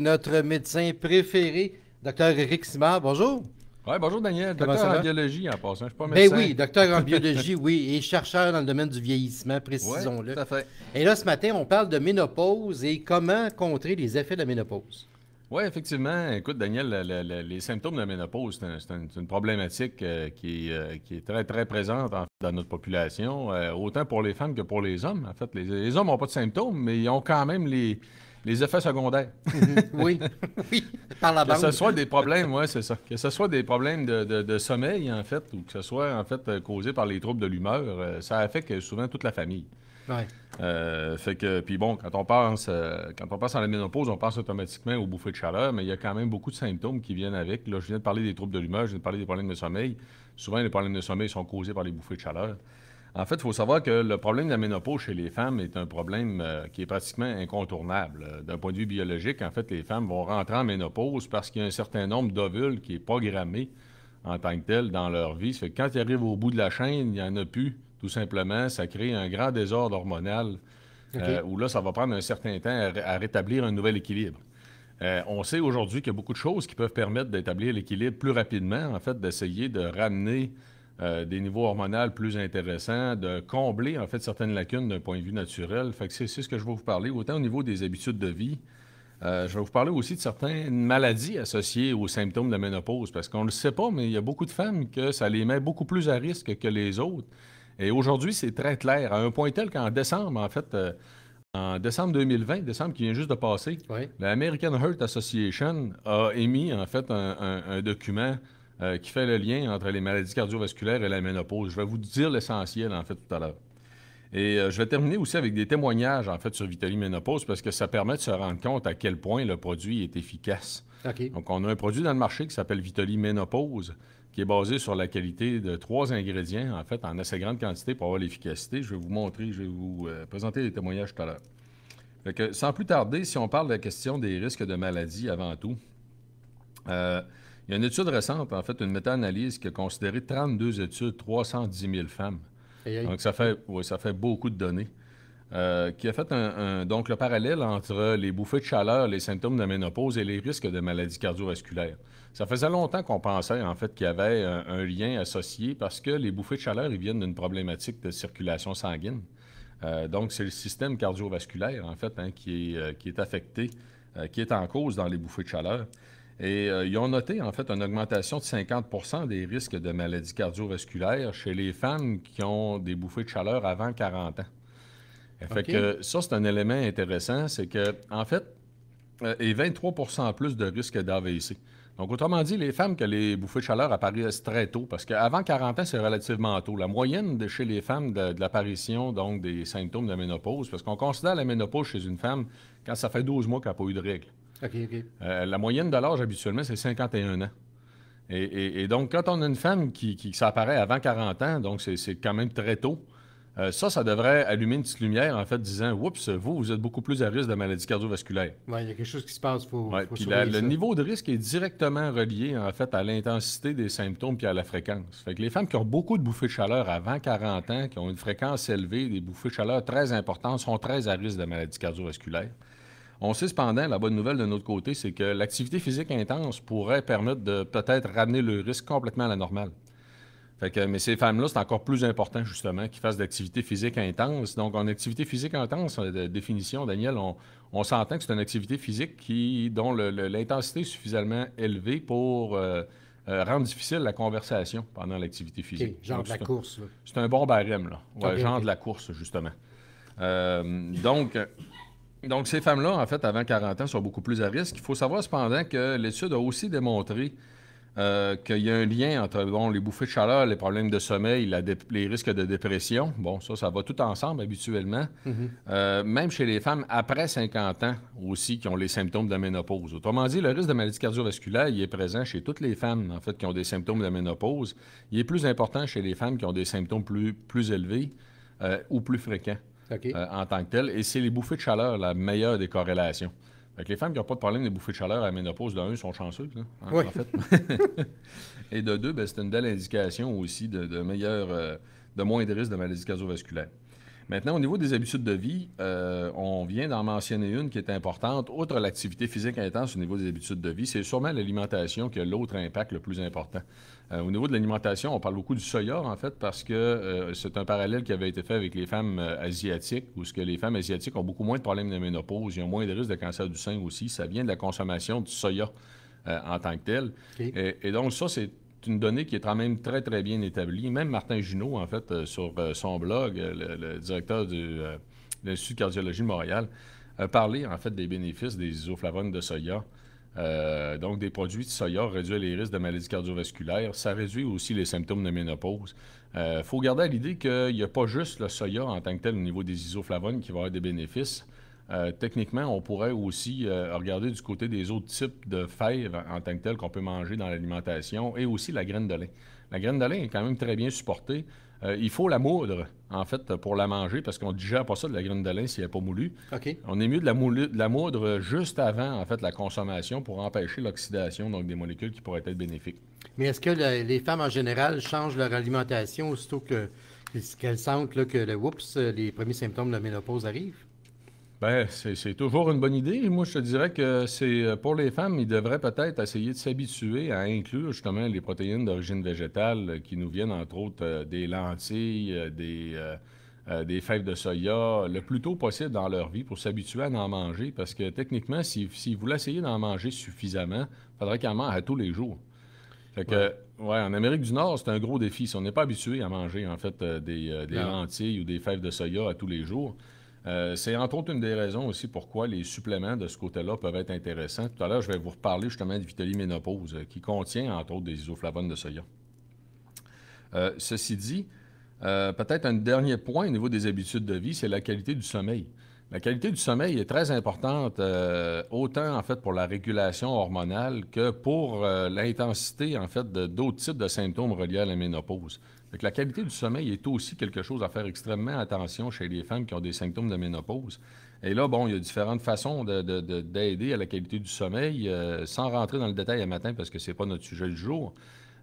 notre médecin préféré, Dr. Eric Simard. Bonjour. Oui, bonjour Daniel. docteur en biologie en passant, je suis pas ben médecin. Ben oui, docteur en biologie, oui, et chercheur dans le domaine du vieillissement, précisons-le. tout fait. Et là, ce matin, on parle de ménopause et comment contrer les effets de la ménopause. Oui, effectivement. Écoute, Daniel, les symptômes de la ménopause, c'est une problématique euh, euh, qui, est très, très présente dans notre population, euh, autant pour les femmes que pour les hommes. En fait, les hommes n'ont pas de symptômes, mais ils ont quand même les, les effets secondaires. Mhm. oui, oui, par la bande. Que ce soit des problèmes, oui, c'est ça. Que ce soit des problèmes de, sommeil, en fait, ou que ce soit, en fait, euh, causé par les troubles de l'humeur, euh, ça affecte euh, souvent toute la famille. Oui. fait que, puis bon, quand on pense, quand on pense à la ménopause, on pense automatiquement aux bouffées de chaleur, mais il y a quand même beaucoup de symptômes qui viennent avec. Là, je viens de parler des troubles de l'humeur, je viens de parler des problèmes de sommeil. Souvent, les problèmes de sommeil sont causés par les bouffées de chaleur. En fait, il faut savoir que le problème de la ménopause chez les femmes est un problème euh, qui est pratiquement incontournable. Euh, d'un point de vue biologique, en fait, les femmes vont rentrer en ménopause parce qu'il y a un certain nombre d'ovules qui est programmé en tant que tel dans leur vie. Ça fait que quand ils arrivent au bout de la chaîne, il n'y en a plus, tout simplement. Ça crée un grand désordre hormonal euh, où là, ça va prendre un certain temps à, rétablir un nouvel équilibre. on sait aujourd'hui qu'il y a beaucoup de choses qui peuvent permettre d'établir l'équilibre plus rapidement, en fait, d'essayer de ramener euh, des niveaux hormonaux plus intéressants, de combler en fait certaines lacunes d'un point de vue naturel. Fait c'est, ce que je vais vous parler, autant au niveau des habitudes de vie. Euh, je vais vous parler aussi de certaines maladies associées aux symptômes de la ménopause, parce qu'on ne le sait pas, mais il y a beaucoup de femmes que ça les met beaucoup plus à risque que les autres. Et aujourd'hui, c'est très clair, à un point tel qu'en décembre, en fait, euh, en décembre 2020, décembre qui vient juste de passer, l'American Heart Association a émis en fait un, un document euh, qui fait le lien entre les maladies cardiovasculaires et la ménopause. Je vais vous dire l'essentiel, en fait, tout à l'heure. Et euh, je vais terminer aussi avec des témoignages, en fait, sur Vitali Ménopause, parce que ça permet de se rendre compte à quel point le produit est efficace. Donc, on a un produit dans le marché qui s'appelle Vitali Ménopause, qui est basé sur la qualité de trois ingrédients, en fait, en assez grande quantité pour avoir l'efficacité. Je vais vous montrer, je vais vous euh, présenter des témoignages tout à l'heure. Fait sans plus tarder, si on parle de la question des risques de maladie avant tout, il y a une étude récente, en fait, une méta-analyse qui a considéré 32 études, 310 000 femmes. Donc, ça fait, ça fait beaucoup de données. Euh, qui a fait un, donc le parallèle entre les bouffées de chaleur, les symptômes de ménopause et les risques de maladies cardiovasculaires. Ça faisait longtemps qu'on pensait en fait qu'il y avait un, lien associé parce que les bouffées de chaleur ils viennent d'une problématique de circulation sanguine. Euh, donc c'est le système cardiovasculaire en fait hein, qui, est, euh, qui, est, affecté, qui est en cause dans les bouffées de chaleur. Et euh, ils ont noté en fait une augmentation de 50 des risques de maladies cardiovasculaires chez les femmes qui ont des bouffées de chaleur avant 40 ans. Fait que, ça, c'est un élément intéressant, c'est que en fait, euh, et 23 plus de risques d'AVC. Donc, autrement dit, les femmes que les bouffées de chaleur apparaissent très tôt, parce qu'avant 40 ans, c'est relativement tôt. La moyenne de chez les femmes de, l'apparition, donc, des symptômes de ménopause, parce qu'on considère la ménopause chez une femme quand ça fait 12 mois qu'elle n'a pas eu de règles. Euh, la moyenne de l'âge habituellement, c'est 51 ans. Et, donc, quand on a une femme qui, s'apparaît avant 40 ans, donc c'est quand même très tôt, euh, ça, ça devrait allumer une petite lumière, en fait, disant Oups, vous, vous êtes beaucoup plus à risque de maladies cardiovasculaires. Oui, il y a quelque chose qui se passe. Faut, ouais, le niveau de risque est directement relié, en fait, à l'intensité des symptômes puis à la fréquence. Fait que les femmes qui ont beaucoup de bouffées de chaleur avant 40 ans, qui ont une fréquence élevée, des bouffées de chaleur très importantes, sont très à risque de maladies cardiovasculaires. On sait cependant, la bonne nouvelle de notre côté, c'est que l'activité physique intense pourrait permettre de peut-être ramener le risque complètement à la normale. mais ces femmes-là, c'est encore plus important, justement, qu'ils fassent de l'activité physique intense. Donc, en activité physique intense, la euh, définition, Daniel, on, s'entend que c'est une activité physique dont l'intensité est suffisamment élevée pour euh, euh, rendre difficile la conversation pendant l'activité physique. genre de la course. C'est un bon barème, là. Ouais, genre de la course, justement. donc, donc, ces femmes-là, en fait, avant 40 ans, sont beaucoup plus à risque. Il faut savoir cependant que l'étude a aussi démontré euh, qu'il y a un lien entre bon, les bouffées de chaleur, les problèmes de sommeil, les risques de dépression. Bon, ça, ça va tout ensemble habituellement. Mm-hmm. Euh, même chez les femmes après 50 ans aussi qui ont les symptômes de la ménopause. Autrement dit, le risque de maladie cardiovasculaire, il est présent chez toutes les femmes, en fait, qui ont des symptômes de la ménopause. Il est plus important chez les femmes qui ont des symptômes plus, plus élevés euh, ou plus fréquents. Euh, en tant que tel. Et c'est les bouffées de chaleur, la meilleure des corrélations. les femmes qui n'ont pas de problème des bouffées de chaleur à la ménopause, d'un, un, sont chanceuses, hein, en fait. et de deux, ben, c'est une belle indication aussi de, de euh, de moins de risque de maladies cardiovasculaires. Maintenant, au niveau des habitudes de vie, euh, on vient d'en mentionner une qui est importante. Outre l'activité physique intense au niveau des habitudes de vie, c'est sûrement l'alimentation qui a l'autre impact le plus important. Euh, au niveau de l'alimentation, on parle beaucoup du soya, en fait, parce que euh, c'est un parallèle qui avait été fait avec les femmes asiatiques, où ce que les femmes asiatiques ont beaucoup moins de problèmes de ménopause, ils ont moins de risques de cancer du sein aussi. Ça vient de la consommation du soya en tant que tel. et donc, ça, c'est une donnée qui est quand même très, très bien établie. Même Martin Junot, en fait, euh, sur euh, son blog, euh, le, directeur du, de l'Institut de cardiologie de Montréal, a parlé, en fait, des bénéfices des isoflavones de soya. donc, des produits de soya réduisent les risques de maladies cardiovasculaires. Ça réduit aussi les symptômes de ménopause. Il faut garder à l'idée qu'il n'y a pas juste le soya en tant que tel au niveau des isoflavones qui va avoir des bénéfices. Euh, techniquement, on pourrait aussi euh, regarder du côté des autres types de fèves en tant que telles qu'on peut manger dans l'alimentation et aussi la graine de lin. La graine de lin est quand même très bien supportée. Euh, il faut la moudre, en fait, pour la manger, parce qu'on ne digère pas ça de la graine de lin s'il n'est pas moulu. On est mieux de la, moudre juste avant, en fait, la consommation pour empêcher l'oxydation, donc des molécules qui pourraient être bénéfiques. Mais est-ce que les femmes, en général, changent leur alimentation aussitôt qu'elles sentent que le, les premiers symptômes de la ménopause arrivent? Bien, c'est toujours une bonne idée. Moi, je te dirais que c'est euh, pour les femmes, ils devraient peut-être essayer de s'habituer à inclure justement les protéines d'origine végétale euh, qui nous viennent entre autres euh, des lentilles, des, fèves de soya, le plus tôt possible dans leur vie pour s'habituer à en manger. Parce que techniquement, s'ils si vous essayer d'en manger suffisamment, il faudrait en mangent à tous les jours. Fait que, ouais. en Amérique du Nord, c'est un gros défi. Si on n'est pas habitué à manger, en fait, des, des lentilles ou des fèves de soya à tous les jours, c'est entre autres une des raisons aussi pourquoi les suppléments de ce côté-là peuvent être intéressants. Tout à l'heure, je vais vous reparler justement de ménopause euh, qui contient entre autres des isoflavones de soya. Euh, ceci dit, euh, peut-être un dernier point au niveau des habitudes de vie, c'est la qualité du sommeil. La qualité du sommeil est très importante, euh, autant en fait pour la régulation hormonale que pour euh, l'intensité en fait de, d'autres types de symptômes reliés à la ménopause. la qualité du sommeil est aussi quelque chose à faire extrêmement attention chez les femmes qui ont des symptômes de ménopause. Et là, bon, il y a différentes façons de, d'aider à la qualité du sommeil, euh, sans rentrer dans le détail à matin parce que ce n'est pas notre sujet du jour.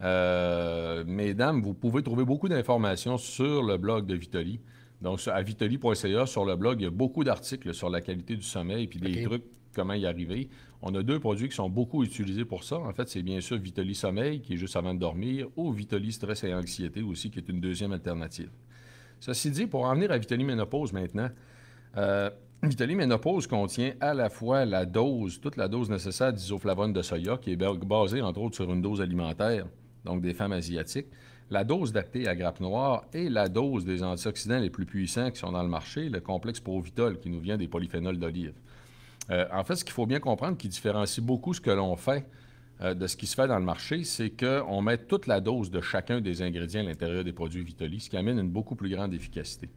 mesdames, vous pouvez trouver beaucoup d'informations sur le blog de Vitoli. Donc, à vitoli.ca, sur le blog, il y a beaucoup d'articles sur la qualité du sommeil et des trucs, comment y arriver. On a deux produits qui sont beaucoup utilisés pour ça. En fait, c'est bien sûr Vitoli Sommeil, qui est juste avant de dormir, ou Vitoli Stress et Anxiété aussi, qui est une deuxième alternative. Ceci dit, pour en à Vitoli Ménopause maintenant, euh, Ménopause contient à la fois la dose, toute la dose nécessaire d'isoflavone de soya, qui est basée entre autres sur une dose alimentaire, donc des femmes asiatiques, la dose d'acté à grappe noire et la dose des antioxydants les plus puissants qui sont dans le marché, le complexe Provitol qui nous vient des polyphénols d'olive. Euh, en fait, ce qu'il faut bien comprendre qui différencie beaucoup ce que l'on fait euh, de ce qui se fait dans le marché, c'est qu'on met toute la dose de chacun des ingrédients à l'intérieur des produits Vitoli, ce qui amène une beaucoup plus grande efficacité.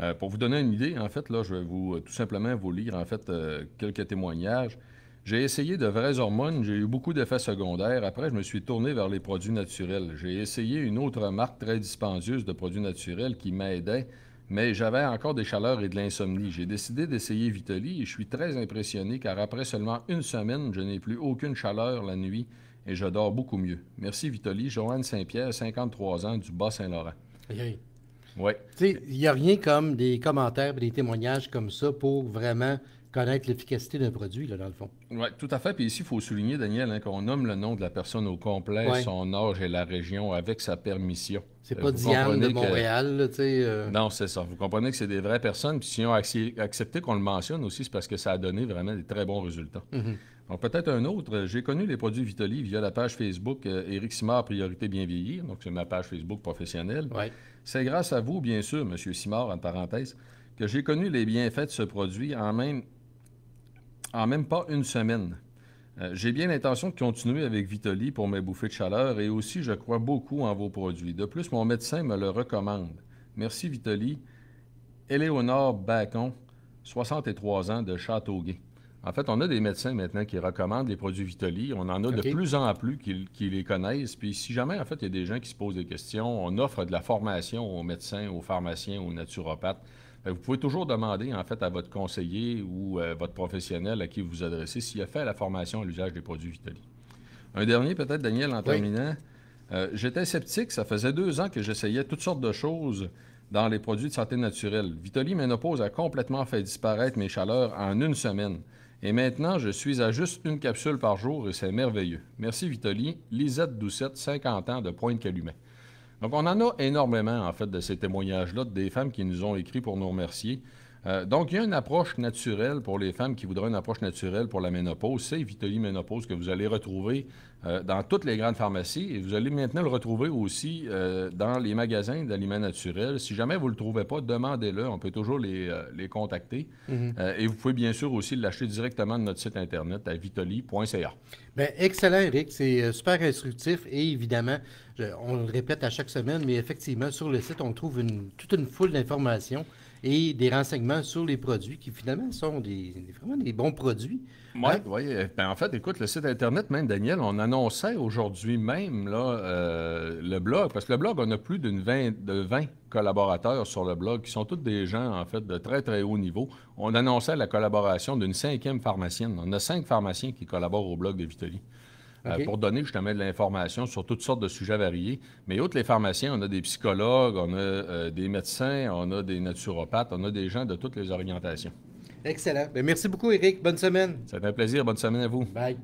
Euh, pour vous donner une idée, en fait, là, je vais vous tout simplement vous lire en fait quelques témoignages j'ai essayé de vraies hormones, j'ai eu beaucoup d'effets secondaires. Après, je me suis tourné vers les produits naturels. J'ai essayé une autre marque très dispendieuse de produits naturels qui m'aidait, mais j'avais encore des chaleurs et de l'insomnie. J'ai décidé d'essayer Vitoli et je suis très impressionné car après seulement une semaine, je n'ai plus aucune chaleur la nuit et je dors beaucoup mieux. Merci Vitoli, Joanne Saint-Pierre, 53 ans, du Bas-Saint-Laurent. Oui. il n'y a rien comme des commentaires et des témoignages comme ça pour vraiment connaître l'efficacité d'un produit, là, dans le fond. Oui, tout à fait. Puis ici, il faut souligner, Daniel, hein, qu'on nomme le nom de la personne au complet, son âge et la région avec sa permission. C'est euh, pas Diane de Montréal, tu sais. Euh. Non, c'est ça. Vous comprenez que c'est des vraies personnes. Puis si on accepté qu'on le mentionne aussi, c'est parce que ça a donné vraiment des très bons résultats. Donc, mm-hmm. peut-être un autre. Euh, j'ai connu les produits Vitoli via la page Facebook Éric Simard Priorité Bien Vieillir. Donc, c'est ma page Facebook professionnelle. Ouais. C'est grâce à vous, bien sûr, M. Simard, en parenthèse, que j'ai connu les bienfaits de ce produit en même en même pas une semaine. Euh, j'ai bien l'intention de continuer avec Vitoli pour mes bouffées de chaleur et aussi je crois beaucoup en vos produits. De plus, mon médecin me le recommande. Merci Vitoli. Éléonore Bacon, 63 ans de Châteauguay. En fait, on a des médecins maintenant qui recommandent les produits Vitoli. On en a de plus en plus qui, qui, les connaissent. Puis si jamais, en fait, il y a des gens qui se posent des questions, on offre de la formation aux médecins, aux pharmaciens, aux naturopathes. Ben, vous pouvez toujours demander, en fait, à votre conseiller ou euh, votre professionnel à qui vous vous adressez s'il a fait la formation à l'usage des produits Vitali. Un dernier, peut-être, Daniel, en terminant. Euh, j'étais sceptique. Ça faisait deux ans que j'essayais toutes sortes de choses dans les produits de santé naturelle. Vitali Ménopause a complètement fait disparaître mes chaleurs en une semaine. Et maintenant, je suis à juste une capsule par jour et c'est merveilleux. Merci Vitoli. Lisette Doucette, 50 ans de Pointe-Calumet. Donc, on en a énormément, en fait, de ces témoignages-là, des femmes qui nous ont écrit pour nous remercier. Euh, donc, il y a une approche naturelle pour les femmes qui voudraient une approche naturelle pour la ménopause. C'est Vitoli Ménopause que vous allez retrouver euh, dans toutes les grandes pharmacies et vous allez maintenant le retrouver aussi euh, dans les magasins d'aliments naturels. Si jamais vous ne le trouvez pas, demandez-le. On peut toujours les, les contacter. Mhm. et vous pouvez bien sûr aussi l'acheter directement de notre site Internet à vitoli.ca. Bien, excellent, Eric. C'est super instructif et évidemment, on le répète à chaque semaine, mais effectivement, sur le site, on trouve toute une foule d'informations et des renseignements sur les produits qui finalement sont des, vraiment des bons produits. Oui, hein? oui. Euh, ben, en fait, écoute, le site Internet, même Daniel, on annonçait aujourd'hui même là, euh, le blog, parce que le blog, on a plus d'une de 20 collaborateurs sur le blog qui sont tous des gens, en fait, de très, très haut niveau. On annonçait la collaboration d'une cinquième pharmacienne. On a cinq pharmaciens qui collaborent au blog de Vitali. Pour euh, donner, pour donner justement de l'information sur toutes sortes de sujets variés. Mais autres les pharmaciens, on a des psychologues, on a euh, des médecins, on a des naturopathes, on a des gens de toutes les orientations. Excellent. Ben, merci beaucoup, Eric. Bonne semaine. Ça fait un plaisir. Bonne semaine à vous. Bye.